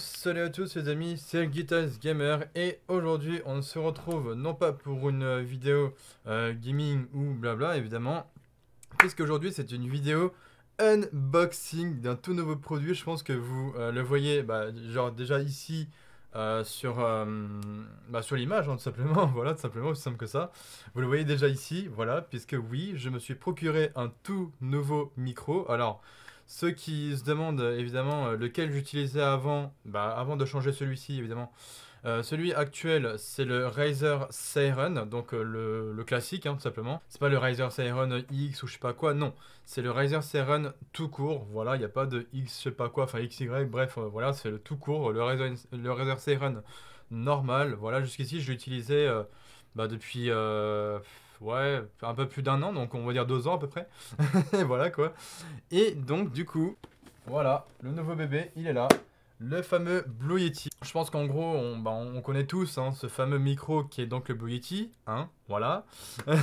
salut à tous les amis, c'est Guitars Gamer et aujourd'hui on se retrouve non pas pour une vidéo euh, gaming ou blabla évidemment, Puisque aujourd'hui c'est une vidéo unboxing d'un tout nouveau produit, je pense que vous euh, le voyez bah, genre déjà ici euh, sur, bah, sur l'image hein, tout simplement, voilà tout simplement aussi simple que ça, vous le voyez déjà ici, voilà, puisque oui je me suis procuré un tout nouveau micro, alors ceux qui se demandent évidemment euh, lequel j'utilisais avant, bah, avant de changer celui-ci évidemment. Euh, celui actuel, c'est le Razer Siren, donc euh, le, classique, hein, tout simplement. C'est pas le Razer Siren X ou je sais pas quoi, non. C'est le Razer Siren tout court, voilà, il n'y a pas de X je sais pas quoi, enfin XY, bref, voilà, c'est le tout court, le Razer, le Razer normal, voilà, jusqu'ici je l'utilisais bah, depuis ouais, un peu plus d'un an, donc on va dire deux ans à peu près. voilà quoi. Et donc du coup, voilà, le nouveau bébé, il est là. Le fameux Blue Yeti. Je pense qu'en gros, on, bah, connaît tous hein, ce fameux micro qui est donc le Blue Yeti. Hein, voilà.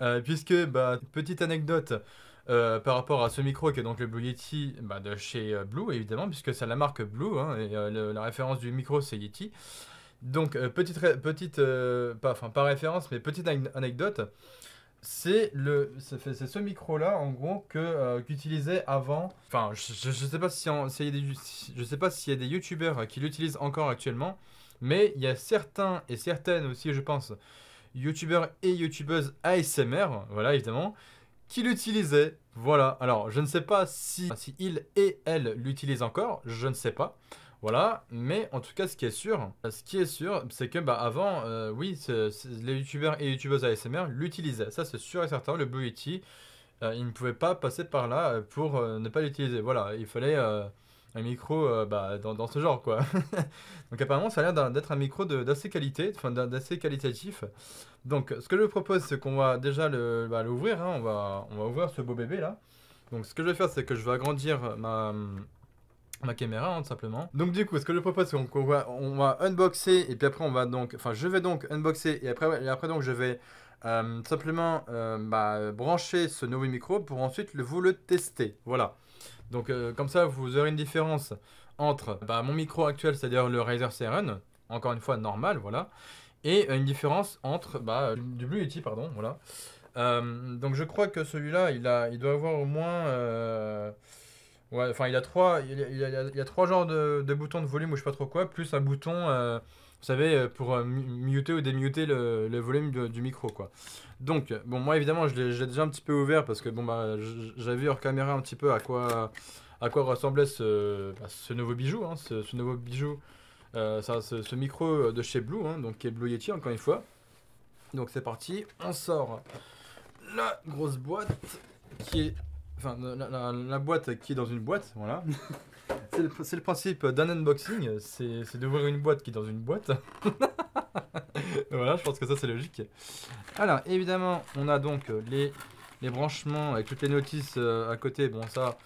Euh, puisque, bah, petite anecdote, euh, par rapport à ce micro qui est donc le Blue Yeti bah, de chez euh, Blue évidemment puisque c'est la marque Blue hein, et la référence du micro c'est Yeti donc, euh, petite, euh, enfin, pas référence, mais petite anecdote, c'est le, c'est ce micro-là, en gros, que euh, qu'utilisait avant. Enfin, je, je, sais pas si, je sais pas s'il y a des youtubeurs qui l'utilisent encore actuellement, mais il y a certains et certaines aussi, je pense, youtubeurs et youtubeuses ASMR, voilà évidemment, qui l'utilisaient. Voilà. Alors, je ne sais pas si, si il et elle l'utilisent encore, je ne sais pas. Voilà, mais en tout cas, ce qui est sûr, ce qui est sûr, c'est que bah, avant, euh, oui, les youtubeurs et youtubeuses ASMR l'utilisaient. Ça, c'est sûr et certain. Le Blue Yeti, euh, ils ne pouvait pas passer par là euh, pour ne pas l'utiliser. Voilà, il fallait un micro bah, dans, ce genre, quoi. Donc, apparemment, ça a l'air d'être un micro d'assez qualité, enfin d'assez qualitatif. Donc, ce que je propose, c'est qu'on va déjà bah, l'ouvrir. Hein. on, va, on va ouvrir ce beau bébé là. Donc, ce que je vais faire, c'est que je vais agrandir ma ma caméra hein, tout simplement. Donc du coup, ce que je propose, c'est qu'on va, on va unboxer et puis après on va donc, enfin je vais donc unboxer et après, après donc je vais euh, simplement euh, bah, brancher ce nouveau micro pour ensuite le, vous le tester. Voilà. Donc euh, comme ça, vous aurez une différence entre bah, mon micro actuel, c'est-à-dire le Razer Siren. encore une fois normal, voilà, et une différence entre bah, du Blue pardon, voilà. donc je crois que celui-là, il, a, il doit avoir au moins Ouais, enfin, il a trois, il, a, trois genres de, boutons de volume ou je sais pas trop quoi, plus un bouton, euh, vous savez, euh, pour euh, muter ou démuter le, le volume du micro, quoi. Donc, bon, moi évidemment, je l'ai déjà un petit peu ouvert parce que bon, bah, j'avais vu hors caméra un petit peu à quoi, à quoi ressemblait ce, bah, nouveau bijou, hein, ce, nouveau bijou, ce, micro de chez Blue, hein, donc qui est Blue Yeti encore une fois. Donc c'est parti, on sort la grosse boîte qui est Enfin, la, boîte qui est dans une boîte, voilà. c'est le, principe d'un unboxing, c'est d'ouvrir une boîte qui est dans une boîte. voilà, je pense que ça c'est logique. Alors, évidemment, on a donc les, branchements avec toutes les notices euh, à côté. Bon, ça,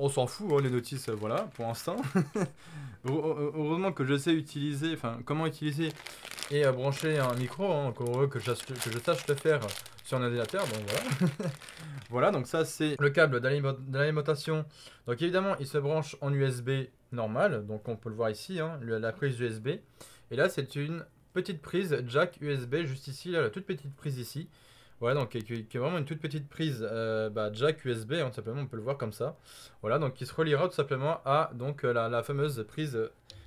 on s'en fout, hein, les notices, euh, voilà, pour l'instant. Heureusement que je sais utiliser, enfin, comment utiliser et euh, brancher un micro, encore hein, que, je tâche de faire sur un ordinateur. Bon, voilà. voilà, donc ça, c'est le câble d'alimentation. Donc évidemment, il se branche en USB normal. Donc on peut le voir ici, hein, la prise USB. Et là, c'est une petite prise jack USB juste ici, là, la toute petite prise ici. Voilà, donc qui, est vraiment une toute petite prise euh, bah, jack USB, tout hein, simplement, on peut le voir comme ça. Voilà, donc qui se reliera tout simplement à donc euh, la, la fameuse prise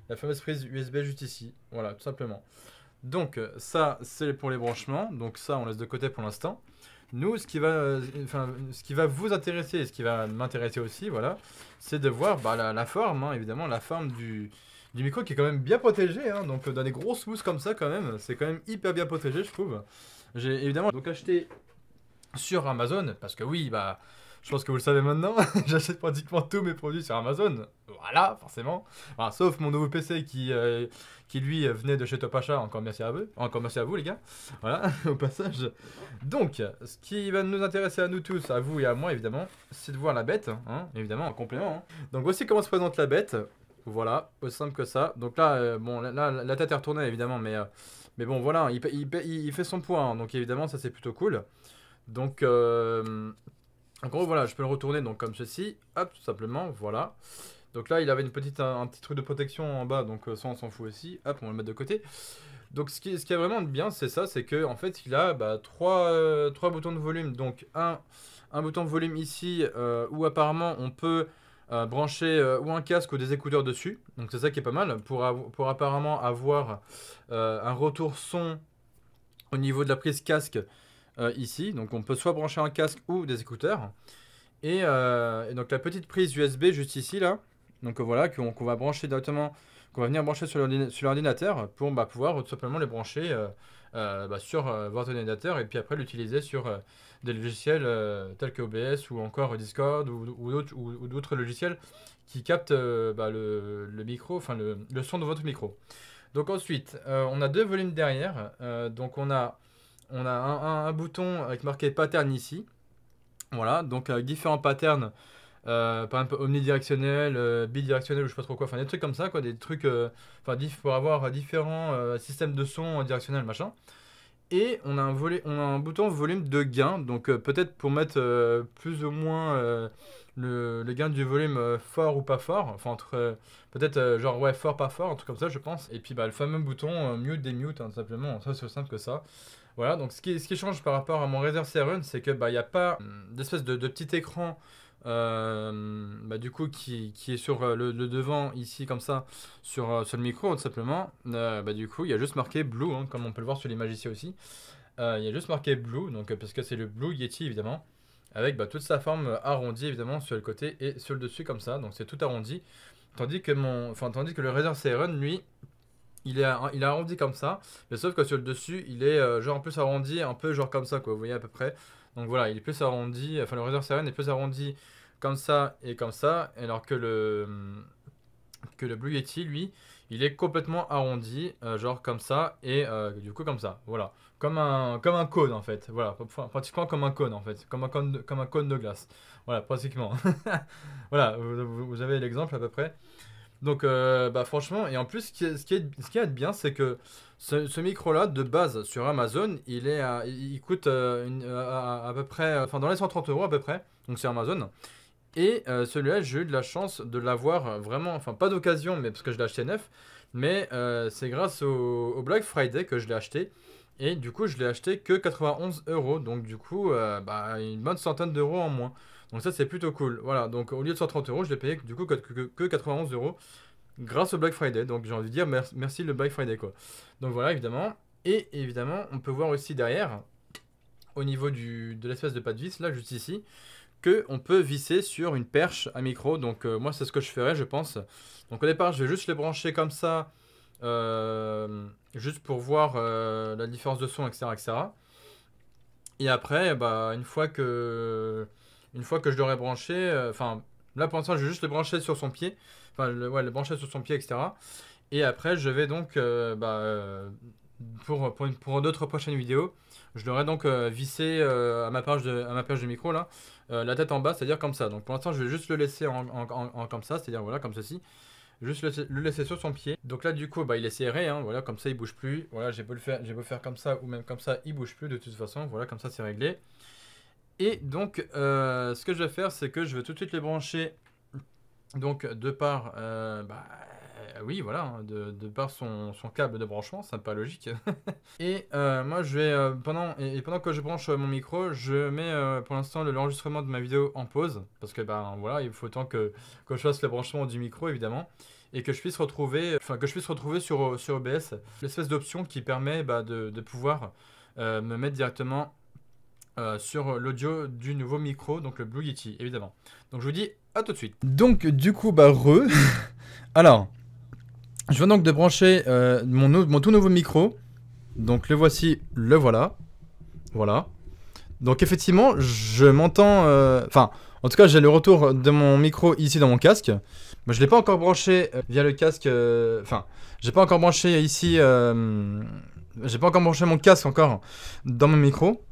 la fameuse prise USB juste ici. Voilà, tout simplement. Donc euh, ça, c'est pour les branchements. Donc ça, on laisse de côté pour l'instant. Nous, ce qui, va, euh, ce qui va vous intéresser et ce qui va m'intéresser aussi, voilà, c'est de voir bah, la, forme, hein, évidemment, la forme du, micro qui est quand même bien protégé, hein. donc euh, dans des grosses mousses comme ça quand même, c'est quand même hyper bien protégé je trouve. J'ai évidemment donc acheté sur Amazon, parce que oui, bah je pense que vous le savez maintenant, j'achète pratiquement tous mes produits sur Amazon. Voilà, forcément. sauf mon nouveau PC qui, euh, qui lui venait de chez Topacha. Encore merci à vous, encore merci à vous les gars. Voilà, au passage. Donc, ce qui va nous intéresser à nous tous, à vous et à moi évidemment, c'est de voir la bête, hein, évidemment en complément. Hein. Donc voici comment se présente la bête. Voilà, aussi simple que ça. Donc là, euh, bon, là, la tête est retournée évidemment, mais, euh, mais bon, voilà, il, il, fait son point, hein. donc évidemment, ça c'est plutôt cool. Donc, euh, en gros, voilà, je peux le retourner donc comme ceci. Hop, tout simplement, voilà. Donc là, il avait une petite, un, petit truc de protection en bas, donc euh, ça, on s'en fout aussi. Hop, on va le mettre de côté. Donc ce qui, ce qui est vraiment bien, c'est ça, c'est que en fait, il a bah, euh, trois, boutons de volume. Donc un, un bouton de volume ici, euh, où apparemment, on peut... brancher ou un casque ou des écouteurs dessus. Donc c'est ça qui est pas mal pour, pour apparemment avoir un retour son au niveau de la prise casque euh, ici. Donc on peut soit brancher un casque ou des écouteurs. Et, euh, donc la petite prise USB juste ici là. Donc euh, voilà, qu'on va brancher directement, qu'on va venir brancher sur l'ordinateur pour bah, pouvoir tout simplement les brancher bah, sur votre ordinateur et puis après l'utiliser sur des logiciels tels que OBS ou encore Discord ou, ou d'autres logiciels qui captent bah, le, micro, enfin le, son de votre micro. Donc ensuite, on a deux volumes derrière. donc on a on a un, bouton avec marqué pattern ici. Voilà, donc différents patterns, euh, par exemple omnidirectionnel, euh, bidirectionnel ou je sais pas trop quoi, enfin des trucs comme ça, quoi, des trucs euh, enfin pour avoir différents systèmes de son directionnel, machin. Et on a un, volet, on a un bouton volume de gain, donc peut-être pour mettre plus ou moins le, gain du volume euh, fort ou pas fort, enfin entre euh, peut-être euh, genre ouais fort pas fort, un truc comme ça je pense. Et puis bah le fameux bouton mute des mute, tout hein, simplement, ça c'est aussi simple que ça. Voilà donc ce qui, ce qui change par rapport à mon Razer cr c'est que bah il n'y a pas hum, d'espèce de, petit écran bah, du coup qui, est sur le, devant ici comme ça sur, sur le micro tout simplement. bah du coup il y a juste marqué blue hein, comme on peut le voir sur l'image ici aussi. Il y a juste marqué blue donc parce que c'est le blue Yeti évidemment avec bah, toute sa forme arrondie évidemment sur le côté et sur le dessus comme ça, donc c'est tout arrondi. Tandis que, mon, tandis que le Razer Siren lui, il est, il arrondi comme ça, mais sauf que sur le dessus, il est genre euh, genre plus arrondi, un peu genre comme ça, quoi, vous voyez à peu près. Donc voilà, il est plus arrondi, enfin le Razer Siren est plus arrondi comme ça et comme ça, alors que le, que le Blue Yeti, lui, il est complètement arrondi, euh, genre comme ça, et euh, du coup comme ça, voilà. Comme un, comme un cône en fait, voilà, pratiquement comme un cône en fait, comme un cône de, comme un cône de glace, voilà, pratiquement. voilà, vous, avez l'exemple à peu près. Donc, euh, bah franchement, et en plus, ce qui est, ce qui est, bien, c'est que ce, micro-là, de base, sur Amazon, il, est à, il coûte une, à, à, peu près, enfin dans les 130 euros à peu près, donc c'est Amazon. Et euh, celui-là, j'ai eu de la chance de l'avoir euh, vraiment, enfin pas d'occasion, mais parce que je l'ai acheté neuf. Mais euh, c'est grâce au, Black Friday que je l'ai acheté. Et du coup, je l'ai acheté que 91 euros. Donc du coup, bah, une bonne centaine d'euros en moins. Donc ça, c'est plutôt cool. Voilà, donc au lieu de 130 euros, je l'ai payé du coup que, 91 euros grâce au Black Friday. Donc j'ai envie de dire merci, le Black Friday quoi. Donc voilà, évidemment. Et évidemment, on peut voir aussi derrière, au niveau du, de l'espèce de pas de vis, là, juste ici, que on peut visser sur une perche à micro. Donc euh, moi c'est ce que je ferais je pense. Donc au départ je vais juste les brancher comme ça, euh, juste pour voir euh, la différence de son, etc., etc. Et après, bah, une fois que une fois que je l'aurai branché, enfin là pour l'instant je vais juste les brancher sur son pied, enfin le, ouais, brancher sur son pied, etc. Et après je vais donc bah, pour, pour, d'autres prochaines vidéos, je l'aurai donc vissé à ma perche de à ma perche de micro là. Euh, la tête en bas, c'est-à-dire comme ça. Donc pour l'instant, je vais juste le laisser en, comme ça, c'est-à-dire voilà, comme ceci. Juste le, laisser sur son pied. Donc là, du coup, bah, il est serré, hein, voilà, comme ça, il bouge plus. Voilà, j'ai beau le faire, j'ai faire comme ça ou même comme ça, il bouge plus de toute façon. Voilà, comme ça, c'est réglé. Et donc, euh, ce que je vais faire, c'est que je vais tout de suite les brancher. Donc, de par euh, bah, euh, oui, voilà, hein, de, par son, câble de branchement, c'est pas logique. et euh, moi, je vais, euh, pendant, et, pendant que je branche mon micro, je mets pour l'instant l'enregistrement de ma vidéo en pause, parce que ben voilà, il faut autant que, que je fasse le branchement du micro, évidemment et que je puisse retrouver, enfin que je puisse retrouver sur, sur OBS l'espèce d'option qui permet bah, de, pouvoir me mettre directement sur l'audio du nouveau micro, donc le Blue Yeti évidemment. Donc je vous dis à tout de suite. Donc du coup bah re, alors je viens donc de brancher euh, mon, tout nouveau micro. Donc le voici, le voilà. Voilà. Donc effectivement, je m'entends... Euh, enfin, en tout cas, j'ai le retour de mon micro ici dans mon casque. mais je l'ai pas encore branché euh, via le casque... Enfin, j'ai pas encore branché ici... j'ai pas encore branché mon casque encore dans mon micro.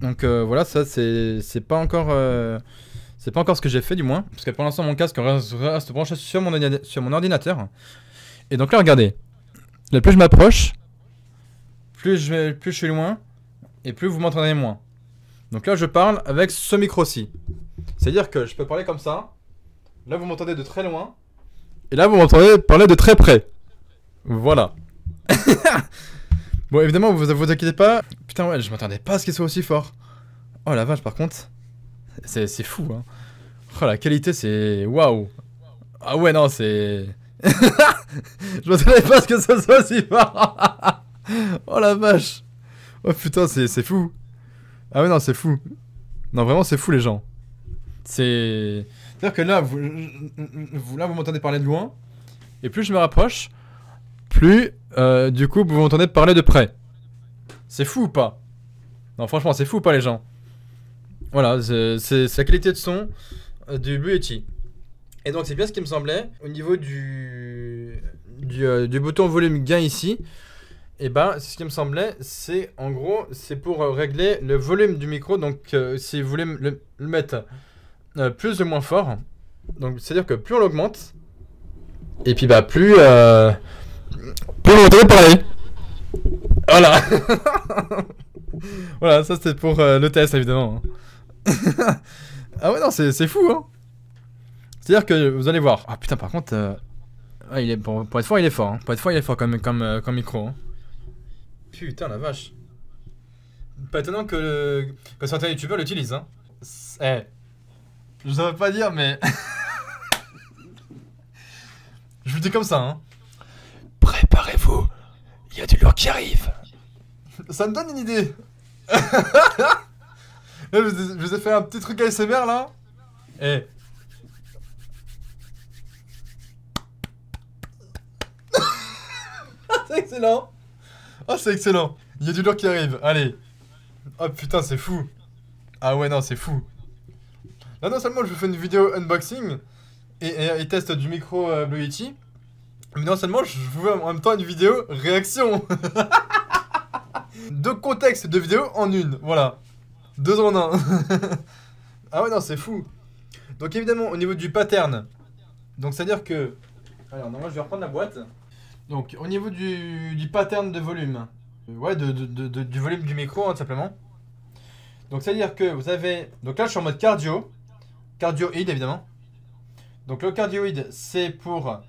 Donc voilà, ça, c'est pas encore... c'est pas encore ce que j'ai fait du moins, parce que pour l'instant mon casque reste, reste branché sur mon ordinateur. Et donc là, regardez. plus je m'approche, plus je, plus suis loin, et plus vous m'entendez moins. Donc là, je parle avec ce micro-ci. C'est-à-dire que je peux parler comme ça. Là, vous m'entendez de très loin. Et là, vous m'entendez parler de très près. Voilà. bon, évidemment, vous vous inquiétez pas. Putain, ouais, je m'attendais pas à ce qu'il soit aussi fort. Oh la vache, par contre. C'est fou, hein. Oh, la qualité, c'est. Waouh. Ah ouais, non, c'est. je m'attendais pas ce que ça soit si fort. oh la vache. Oh putain, c'est fou. Ah mais non, c'est fou. Non, vraiment, c'est fou les gens. C'est. C'est-à-dire que là, vous, vous là, vous m'entendez parler de loin. Et plus je me rapproche, plus euh, du coup, vous m'entendez parler de près. C'est fou ou pas Non, franchement, c'est fou ou pas les gens Voilà, c'est la qualité de son euh, du Beauty. Et donc c'est bien ce qui me semblait. Au niveau du, du, euh, bouton volume gain ici, et bah ben ce qui me semblait, c'est en gros, c'est pour euh, régler le volume du micro. Donc euh, si vous voulez le, mettre plus ou moins fort, donc c'est-à-dire que plus on l'augmente, et puis bah plus, plus on entend parler. Voilà. voilà, ça c'était pour le test évidemment. Hein. ah ouais non, c'est fou hein. C'est-à-dire que vous allez voir. Ah putain, par contre. Euh, il est... Pour, être fort, il est fort. Hein. Pour être fort, il est fort comme, comme, euh, comme micro. Hein. Putain, la vache. Pas étonnant que, le... que certains youtubeurs l'utilisent. Hein. Eh. Je savais pas dire, mais. Je vous dis comme ça, hein. Préparez-vous. Il y a du lourd qui arrive. Ça me donne une idée. je vous ai fait un petit truc ASMR là. Eh, excellent. oh, c'est excellent. Il y a du lourd qui arrive. Allez. Oh putain, c'est fou. Ah ouais, non, c'est fou. Là, non seulement je vous fais une vidéo unboxing et, et, test du micro euh, Blue Yeti, mais non seulement je vous fais en même temps une vidéo réaction. deux contextes de vidéo en une, voilà. Deux en un. ah ouais, non, c'est fou. Donc évidemment, au niveau du pattern, donc c'est-à-dire que... Alors, normalement je vais reprendre la boîte. Donc, au niveau du, pattern de volume, euh, ouais, de, du volume du micro, tout hein, simplement. Donc, c'est-à-dire que vous avez... Donc là, je suis en mode cardio. Cardioïde, évidemment. Donc, le cardioïde, c'est pour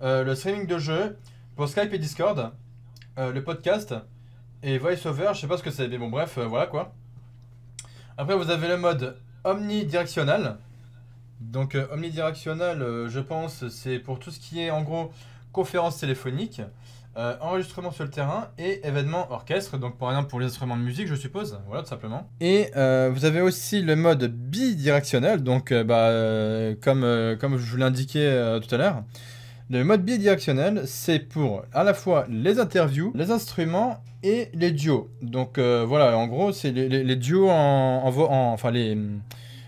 euh, le streaming de jeu, pour Skype et Discord, euh, le podcast, et VoiceOver, je sais pas ce que c'est, mais bon, bref, voilà quoi. Après, vous avez le mode omnidirectionnel. Donc, omnidirectionnel, je pense, c'est pour tout ce qui est, en gros, conférences téléphoniques, euh, enregistrements enregistrement sur le terrain et événements orchestre, donc par exemple pour les instruments de musique, je suppose, voilà tout simplement. Et euh, vous avez aussi le mode bidirectionnel, donc euh, bah, comme, comme je vous l'indiquais tout à l'heure. Le mode bidirectionnel, c'est pour à la fois les interviews, les instruments et les duos. Donc voilà, en gros, c'est les, duos en, en, en enfin les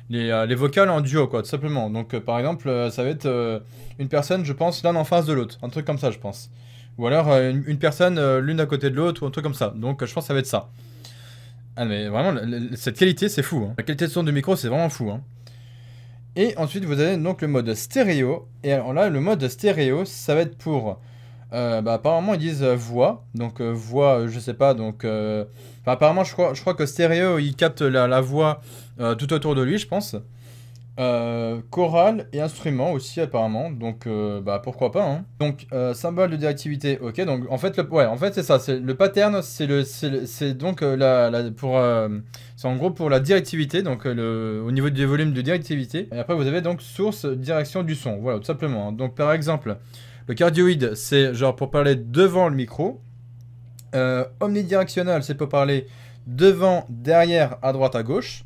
les, euh, les vocales en duo, quoi, tout simplement. Donc, euh, par exemple, euh, ça va être une personne, je pense, l'un en face de l'autre. Un truc comme ça, je pense. Ou alors une, personne l'une à côté de l'autre, ou un truc comme ça. Donc, je pense que ça va être ça. Ah, mais vraiment, cette qualité, c'est fou. Hein. La qualité de son du micro, c'est vraiment fou. Hein. Et ensuite, vous avez donc le mode stéréo. Et alors là, le mode stéréo, ça va être pour euh, bah, apparemment ils disent euh, voix, donc euh, voix, je sais pas, donc apparemment je crois, je crois que stéréo il capte la, voix tout autour de lui, je pense. chorale et instrument aussi apparemment, donc bah pourquoi pas. Hein. Donc symbole de directivité, ok, donc en fait, ouais, en fait c'est ça, c'est le pattern, c'est le, c'est donc la, pour, c'est en gros pour la directivité, donc le, au niveau du volume de directivité. Et après vous avez donc source, direction du son, voilà tout simplement. Hein. Donc par exemple. Le cardioïde, c'est genre pour parler devant le micro. Euh, omnidirectionnel, c'est pour parler devant, derrière, à droite, à gauche.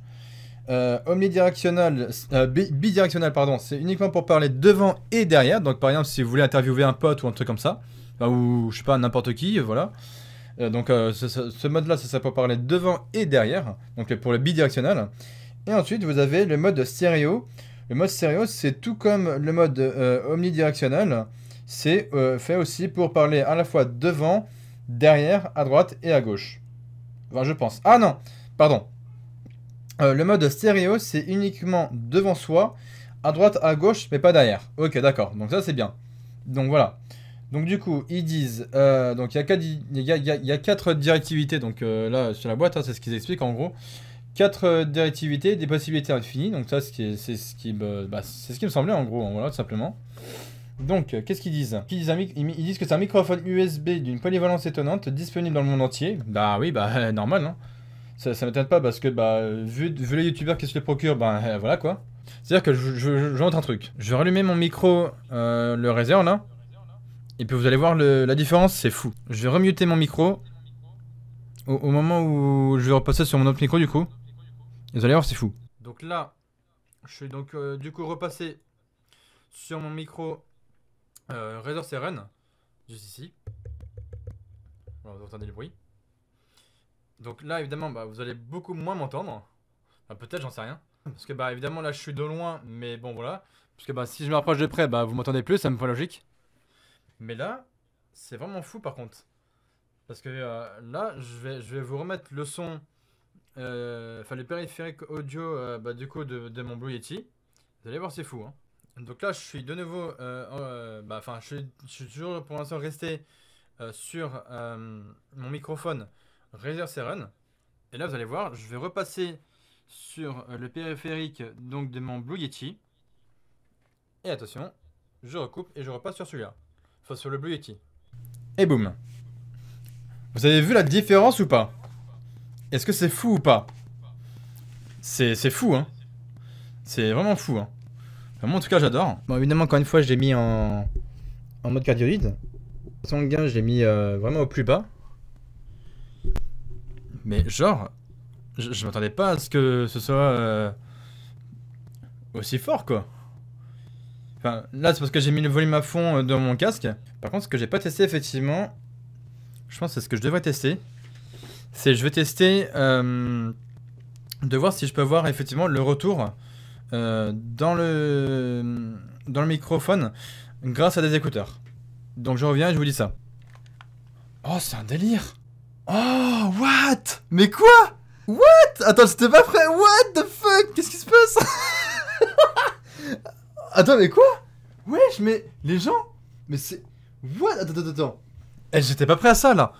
Euh, omnidirectionnel, euh, bidirectionnel, pardon, c'est uniquement pour parler devant et derrière. Donc, par exemple, si vous voulez interviewer un pote ou un truc comme ça, ou je sais pas, n'importe qui, voilà. Euh, donc, euh, ce, mode-là, c'est ça pour parler devant et derrière. Donc, pour le bidirectionnel. Et ensuite, vous avez le mode stéréo. Le mode stéréo, c'est tout comme le mode omnidirectionnel c'est euh, fait aussi pour parler à la fois devant, derrière, à droite et à gauche. Enfin, je pense. Ah non, pardon. Euh, le mode stéréo, c'est uniquement devant soi, à droite, à gauche, mais pas derrière. Ok, d'accord. Donc ça, c'est bien. Donc voilà. Donc du coup, ils disent, euh, donc il y, a quatre, quatre directivités, donc là sur la boîte, hein, c'est ce qu'ils expliquent en gros. Quatre directivités, des possibilités infinies, donc ça c'est ce qui, ce, me, bah, ce qui me semblait en gros, voilà tout simplement. Donc, euh, qu'est-ce qu'ils disent ils disent, disent que c'est un microphone USB d'une polyvalence étonnante disponible dans le monde entier. Bah oui, bah normal, non hein. Ça, ne m'étonne pas parce que, bah, vu, les youtubeurs qui se le procurent, bah euh, voilà quoi. C'est-à-dire que je, montre un truc. Je vais rallumer mon micro, euh, le réserve là. Et puis vous allez voir la différence, c'est fou. Je vais remuter mon micro au, moment où je vais repasser sur mon autre micro du coup. Et vous allez voir, c'est fou. Donc là, je suis donc du coup repassé sur mon micro euh, Razor juste ici. vous entendez le bruit. Donc là, évidemment, bah, vous allez beaucoup moins m'entendre. Peut-être, j'en sais rien. Parce que, bah, évidemment, là, je suis de loin, mais bon, voilà. Parce que, bah, si je me rapproche de près, bah, vous m'entendez plus, ça me paraît logique. Mais là, c'est vraiment fou, par contre. Parce que euh, là, je vais, vous remettre le son, euh, enfin, euh, les périphériques audio, bah, du coup, de, de mon Blue Yeti. Vous allez voir, c'est fou, hein. Donc là, je suis de nouveau, euh, euh, bah, enfin, je, suis toujours pour l'instant resté euh, sur mon microphone Razer Seren. Et là, vous allez voir, je vais repasser sur le périphérique donc de mon Blue Yeti. Et attention, je recoupe et je repasse sur celui-là. Enfin, sur le Blue Yeti. Et boum. Vous avez vu la différence ou pas Est-ce que c'est fou ou pas C'est fou, hein C'est vraiment fou, hein moi, en tout cas, j'adore. Bon, évidemment, encore une fois, je l'ai mis en, en mode cardioïde. le gain, je l'ai mis euh, vraiment au plus bas. Mais genre, je, m'attendais pas à ce que ce soit euh, aussi fort, quoi. Enfin, là, c'est parce que j'ai mis le volume à fond euh, dans mon casque. Par contre, ce que j'ai pas testé, effectivement, je pense que c'est ce que je devrais tester. C'est je vais tester de voir si je peux voir effectivement le retour euh, dans, le, euh, dans le microphone grâce à des écouteurs. Donc je reviens et je vous dis ça. Oh, c'est un délire Oh, what Mais quoi What Attends, c'était pas prêt What the fuck Qu'est-ce qui se passe Attends, mais quoi Wesh, mais les gens Mais c'est... What Attends, attends, attends. Eh, j'étais pas prêt à ça, là.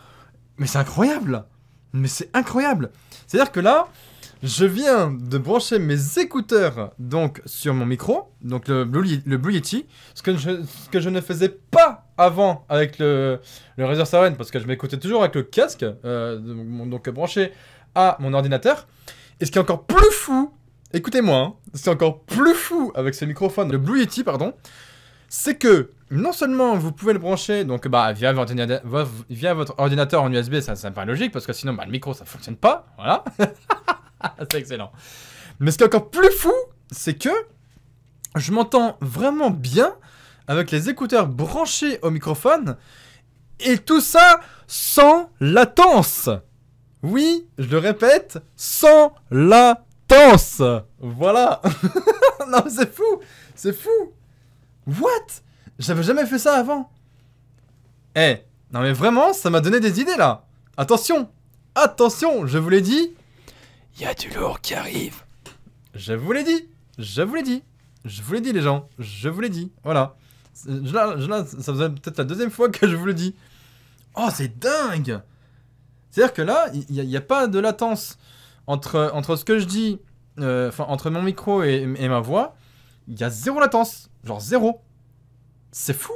Mais c'est incroyable, Mais c'est incroyable. C'est-à-dire que là, je viens de brancher mes écouteurs donc sur mon micro, donc le Blue, le Blue Yeti, ce que, je, ce que, je, ne faisais pas avant avec le, le Razer Siren parce que je m'écoutais toujours avec le casque, euh, donc branché à mon ordinateur. Et ce qui est encore plus fou, écoutez-moi, hein, c'est encore plus fou avec ce microphone, le Blue Yeti, pardon, c'est que non seulement vous pouvez le brancher donc bah via, via votre ordinateur en USB, ça, ça me paraît logique parce que sinon bah, le micro ça fonctionne pas, voilà. c'est excellent. Mais ce qui est encore plus fou, c'est que je m'entends vraiment bien avec les écouteurs branchés au microphone et tout ça sans latence. Oui, je le répète, sans latence. Voilà. non, c'est fou. C'est fou. What J'avais jamais fait ça avant. Eh, non mais vraiment, ça m'a donné des idées là. Attention. Attention, je vous l'ai dit, il y a du lourd qui arrive. Je vous l'ai dit. Je vous l'ai dit. Je vous l'ai dit, les gens. Je vous l'ai dit. Voilà. là, ça faisait peut-être la deuxième fois que je vous le dis. Oh, c'est dingue C'est-à-dire que là, il n'y a, pas de latence entre, entre ce que je dis, euh, entre mon micro et, ma voix. Il y a zéro latence. Genre zéro. C'est fou.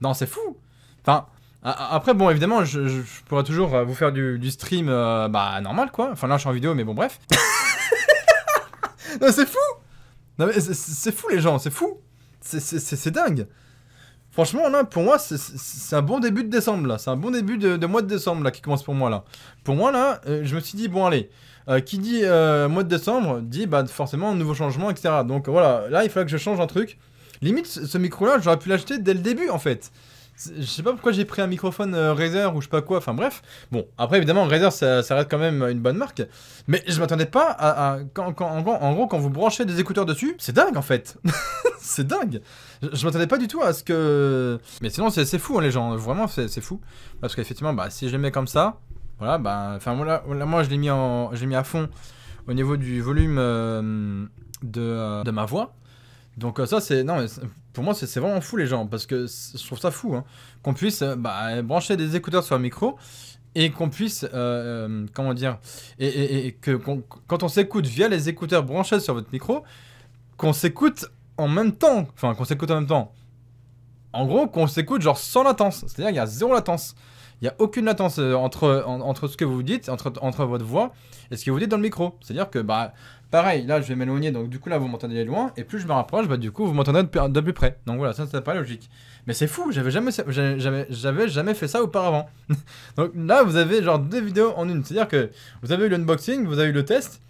Non, c'est fou. Enfin, ah, ah, après, bon, évidemment, je, pourrais toujours euh, vous faire du, stream euh, bah, normal, quoi. Enfin, là, je suis en vidéo, mais bon, bref. non, c'est fou Non, mais c'est fou, les gens, c'est fou C'est dingue Franchement, là, pour moi, c'est un bon début de décembre, là. C'est un bon début de, mois de décembre, là, qui commence pour moi, là. Pour moi, là, euh, je me suis dit, bon, allez, qui dit mois de décembre, dit, bah, forcément, un nouveau changement, etc. Donc, voilà, là, il fallait que je change un truc. Limite, ce micro-là, j'aurais pu l'acheter dès le début, en fait. Je sais pas pourquoi j'ai pris un microphone euh, Razer ou je sais pas quoi, enfin bref. Bon, après évidemment, Razer ça, reste quand même une bonne marque, mais je m'attendais pas à. quand, en, gros, quand vous branchez des écouteurs dessus, c'est dingue en fait C'est dingue Je, m'attendais pas du tout à ce que. Mais sinon, c'est fou hein, les gens, vraiment c'est fou. Parce qu'effectivement, bah, si je les mets comme ça, voilà, bah, enfin voilà, moi je l'ai mis, en- mis à fond au niveau du volume euh, de, euh, de ma voix. Donc ça c'est non mais pour moi, c'est vraiment fou, les gens, parce que je trouve ça fou hein, qu'on puisse euh, bah, brancher des écouteurs sur un micro et qu'on puisse, euh, euh, comment dire, et, que quand on s'écoute via les écouteurs branchés sur votre micro, qu'on s'écoute en même temps, enfin qu'on s'écoute en même temps. En gros, qu'on s'écoute genre sans latence, c'est-à-dire qu'il y a zéro latence. Il n'y a aucune latence entre, entre ce que vous dites, entre, entre votre voix et ce que vous dites dans le micro. C'est-à-dire que, bah, pareil, là, je vais m'éloigner, donc du coup, là, vous m'entendez loin, et plus je me rapproche, bah, du coup, vous m'entendez de, plus près. Donc voilà, ça, c'est pas logique. Mais c'est fou, j'avais jamais, j'avais jamais fait ça auparavant. donc là, vous avez genre deux vidéos en une. C'est-à-dire que vous avez eu l'unboxing, vous avez eu le test.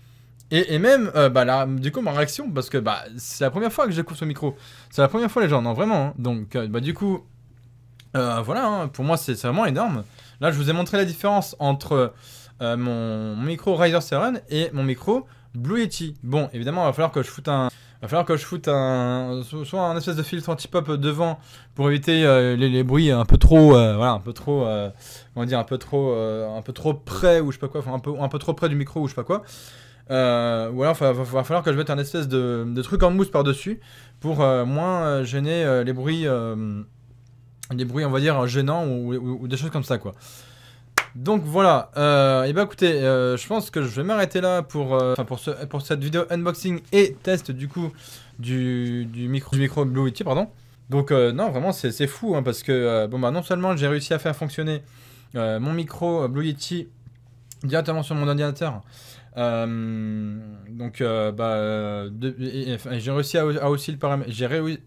Et, même, euh, bah, là, du coup, ma réaction, parce que bah, c'est la première fois que j'écoute ce micro. C'est la première fois, les gens, non, vraiment. Hein. Donc, euh, bah, du coup, euh, voilà, hein, pour moi, c'est vraiment énorme. Là, je vous ai montré la différence entre euh, mon, micro Riser 7 et mon micro Blue Yeti. Bon, évidemment, il va falloir que je foute un... va falloir que je foute un, soit un espèce de filtre anti-pop devant pour éviter euh, les, bruits un peu trop, voilà, un peu trop, On comment dire, un peu trop, un peu trop près ou je sais pas quoi, un peu, un peu trop près du micro ou je sais pas quoi. ou alors, il va, falloir que je mette un espèce de, de truc en mousse par-dessus pour moins gêner les bruits des bruits, on va dire, gênants ou, ou, des choses comme ça, quoi. Donc voilà, euh, et bah écoutez, euh, je pense que je vais m'arrêter là pour, euh, pour, ce, pour, cette vidéo unboxing et test du coup du, du micro, du micro Blue Yeti, pardon. Donc non, vraiment c'est fou, hein, parce que bon bah non seulement j'ai réussi à faire fonctionner mon micro Blue Yeti directement sur mon ordinateur, euh, donc, euh, bah, euh, j'ai réussi à, aussi le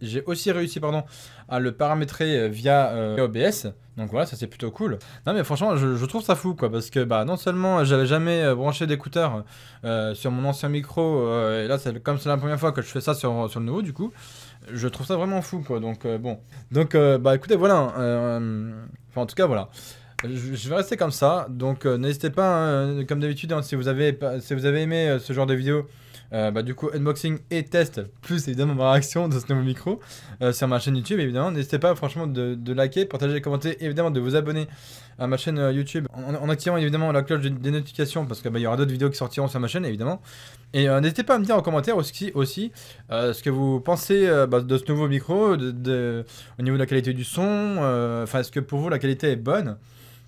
j'ai aussi réussi pardon à le paramétrer via OBS. Donc voilà, ça c'est plutôt cool. Non mais franchement, je, trouve ça fou quoi, parce que bah non seulement j'avais jamais branché d'écouteurs sur mon ancien micro, et là c'est comme c'est la première fois que je fais ça sur, sur le nouveau du coup, je trouve ça vraiment fou quoi. Donc bon, donc bah écoutez voilà, hein, enfin en tout cas voilà. Je, vais rester comme ça. Donc euh, n'hésitez pas, hein, comme d'habitude, hein, si, vous avez, si vous avez aimé euh, ce genre de vidéo, euh, bah, du coup unboxing et test, plus évidemment ma réaction de ce nouveau micro sur ma chaîne YouTube, évidemment. N'hésitez pas franchement de, liker, partager, commenter, évidemment de vous abonner à ma chaîne YouTube en, activant évidemment la cloche des, notifications parce qu'il bah, y aura d'autres vidéos qui sortiront sur ma chaîne, évidemment. Et n'hésitez pas à me dire en commentaire aussi, aussi ce que vous pensez bah, de ce nouveau micro, au niveau de la qualité du son, enfin est-ce que pour vous la qualité est bonne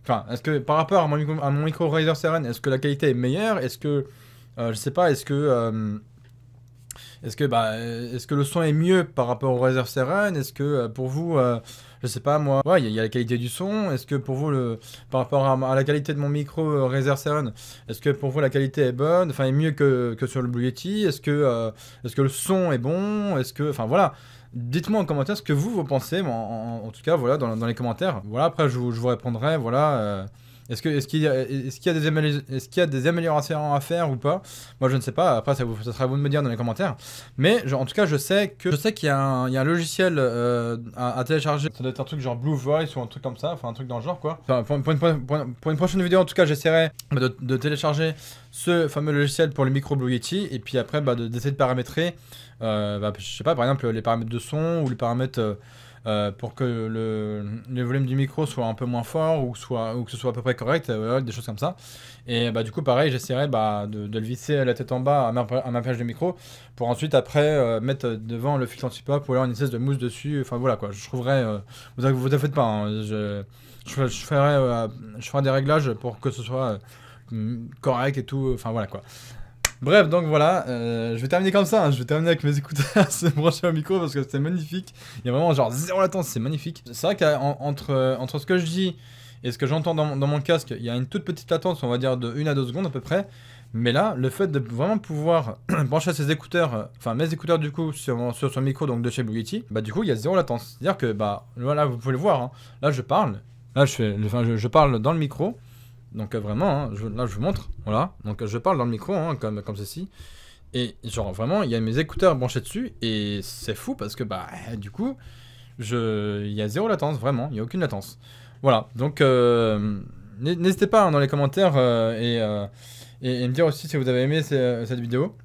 Enfin, est-ce que par rapport à mon, Micro Razer Seren, est-ce que la qualité est meilleure Est-ce que. Euh, je sais pas, est-ce que. Euh, est-ce que, bah, est que le son est mieux par rapport au Razer Seren Est-ce que euh, pour vous, je sais pas moi, il y, a la qualité du son. Est-ce que pour vous, le, par rapport à, la qualité de mon micro Razer Seren, est-ce que pour vous la qualité est bonne Enfin, est mieux que, que sur le Blue Yeti Est-ce que, est-ce que le son est bon Est-ce que. Enfin voilà. Dites-moi en commentaire ce que vous, vous pensez, en, tout cas, voilà, dans, les commentaires. Voilà, après, je, vous répondrai, voilà. Euh, est-ce qu'il est qu'il y, y, a des améliorations à faire ou pas Moi, je ne sais pas. Après, ça, sera à vous de me dire dans les commentaires. Mais en tout cas, je sais que je sais qu'il y, y, a un logiciel euh, à, télécharger. Ça doit être un truc genre Blue Voice ou un truc comme ça. Enfin, un truc dans le genre, quoi. pour, une, prochaine vidéo, en tout cas, j'essaierai de, télécharger ce fameux logiciel pour le micro Blue Yeti. Et puis après, bah, d'essayer de, paramétrer, euh, bah, je sais pas, par exemple, les paramètres de son ou les paramètres... Euh, euh, pour que le, le, volume du micro soit un peu moins fort ou, soit, ou que ce soit à peu près correct, euh, des choses comme ça. Et bah, du coup, pareil, j'essaierai bah, de, de, le visser la tête en bas à ma, à de micro pour ensuite, après, euh, mettre devant le filtre anti-pop ou alors une espèce de mousse dessus. Enfin voilà quoi, je trouverai. vous, vous en faites pas, hein. je, je, ferai, je ferai des réglages pour que ce soit correct et tout. Enfin voilà quoi. Bref, donc voilà, euh, je vais terminer comme ça, hein. je vais terminer avec mes écouteurs, se brancher au micro parce que c'est magnifique. Il y a vraiment genre zéro latence, c'est magnifique. C'est vrai qu'entre euh, entre ce que je dis et ce que j'entends dans, mon casque, il y a une toute petite latence, on va dire de 1 à 2 secondes à peu près. Mais là, le fait de vraiment pouvoir brancher ses écouteurs, euh, enfin mes écouteurs du coup sur son micro donc de chez Bugatti, bah du coup il y a zéro latence. C'est-à-dire que bah voilà, vous pouvez le voir, hein. là je parle, là je, fais, enfin, je parle dans le micro. Donc euh, vraiment, hein, je, là je vous montre, voilà. Donc euh, je parle dans le micro, hein, comme, comme ceci. Et genre vraiment, il y a mes écouteurs branchés dessus et c'est fou parce que bah du coup, il y a zéro latence vraiment, il n'y a aucune latence. Voilà. Donc euh, n'hésitez pas hein, dans les commentaires et, me dire aussi si vous avez aimé cette vidéo.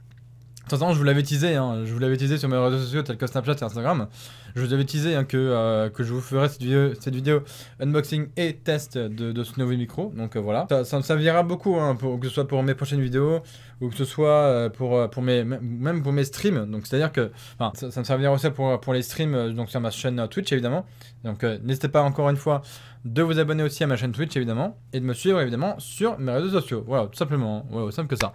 De je vous l'avais teasé, hein. je vous l'avais teasé sur mes réseaux sociaux tels que Snapchat et Instagram. Je vous avais teasé hein, que, euh, que je vous ferai cette vidéo, cette vidéo unboxing et test de, ce nouveau micro. Donc euh, voilà, ça, me servira beaucoup, hein, que ce soit pour mes prochaines vidéos ou que ce soit euh, pour, pour mes, même pour mes streams. Donc c'est-à-dire que ça, me servira aussi pour, pour les streams donc sur ma chaîne Twitch évidemment. Donc n'hésitez pas encore une fois de vous abonner aussi à ma chaîne Twitch évidemment et de me suivre évidemment sur mes réseaux sociaux. Voilà, tout simplement, voilà, simple que ça.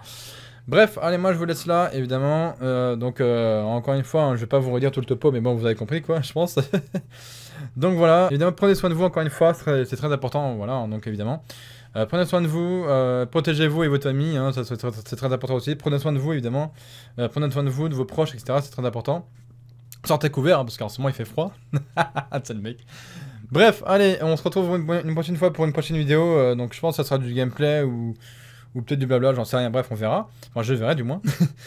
Bref, allez, moi je vous laisse là, évidemment. Euh, donc, euh, encore une fois, hein, je vais pas vous redire tout le topo, mais bon, vous avez compris quoi, je pense. donc voilà, évidemment, prenez soin de vous encore une fois, c'est très important, voilà, donc évidemment. Euh, prenez soin de vous, protégez-vous et votre amis, hein, c'est très important aussi. Prenez soin de vous, évidemment. prenez soin de vous, de vos proches, etc., c'est très important. Sortez couvert, hein, parce qu'en ce moment il fait froid. c'est le mec. Bref, allez, on se retrouve une, prochaine fois pour une prochaine vidéo. donc je pense que ça sera du gameplay ou ou peut-être du blabla, j'en sais rien, bref, on verra. Enfin, je verrai du moins.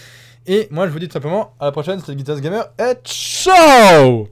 Et moi, je vous dis tout simplement à la prochaine, c'était Guitars Gamer, et ciao